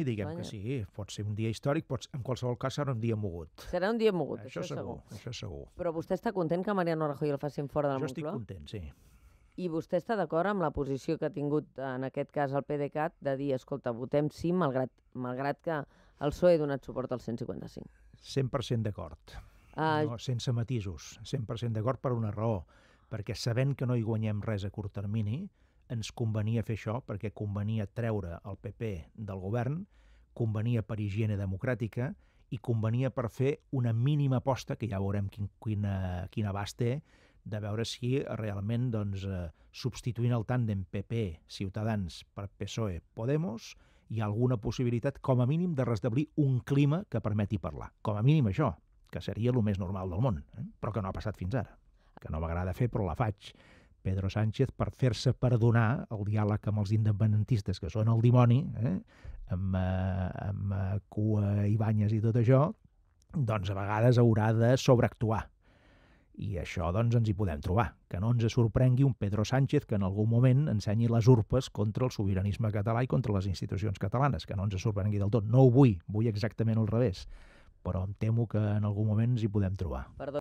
I diguem bueno. que sí, pot ser un dia històric, pot, en qualsevol cas serà un dia mogut. Serà un dia mogut, això, això segur, segur. Això segur. Però vostè està content que Mariano Rajoy el facin fora de la jo Moncloa? Jo estic content, sí. I vostè està d'acord amb la posició que ha tingut, en aquest cas, el PDeCAT, de dir, escolta, votem sí, malgrat, malgrat que el PSOE ha donat suport al 155? 100% d'acord. Ah, No, sense matisos. 100% d'acord per una raó. Perquè sabent que no hi guanyem res a curt termini, ens convenia fer això perquè convenia treure el PP del govern, convenia per higiene democràtica i convenia per fer una mínima aposta, que ja veurem quin, quin, quin abast té, de veure si realment doncs, eh, substituint el tàndem PP-Ciutadans per PSOE-Podemos hi ha alguna possibilitat, com a mínim, de restablir un clima que permeti parlar. Com a mínim això, que seria el més normal del món, eh? però que no ha passat fins ara. Que no m'agrada fer, però la faig Pedro Sánchez per fer-se perdonar el diàleg amb els independentistes, que són el dimoni, eh? amb, eh, amb eh, Cua, banyes i tot això, doncs a vegades haurà de sobreactuar. I això doncs ens hi podem trobar. Que no ens sorprengui un Pedro Sánchez que en algun moment ensenyi les urpes contra el sobiranisme català i contra les institucions catalanes. Que no ens sorprengui del tot. No ho vull, vull exactament al revés. Però em temo que en algun moment ens hi podem trobar. Perdó.